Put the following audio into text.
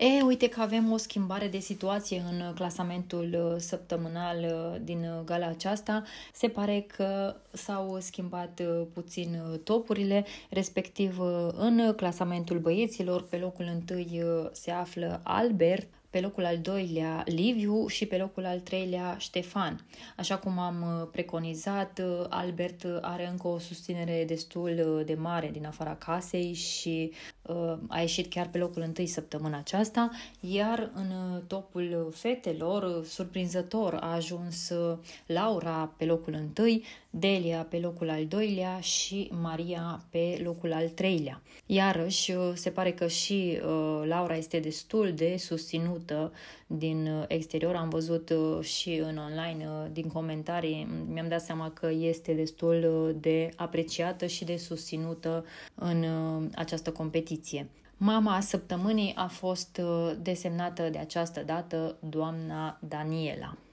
E, uite că avem o schimbare de situație în uh, clasamentul uh, săptămânal uh, din gala aceasta. Se pare că s-au schimbat puțin topurile, respectiv în clasamentul băieților, pe locul întâi se află Albert, pe locul al doilea Liviu și pe locul al treilea Ștefan. Așa cum am uh, preconizat, uh, Albert uh, are încă o susținere destul de mare din afara casei și a ieșit chiar pe locul întâi săptămâna aceasta, iar în topul fetelor, surprinzător, a ajuns Laura pe locul întâi, Delia pe locul al doilea și Maria pe locul al treilea. Iarăși, se pare că și Laura este destul de susținută susținută din uh, exterior. Am văzut uh, și în online, uh, din comentarii, mi-am dat seama că este destul de apreciată și de susținută în această competiție. Mama săptămânii a fost desemnată de această dată doamna Daniela.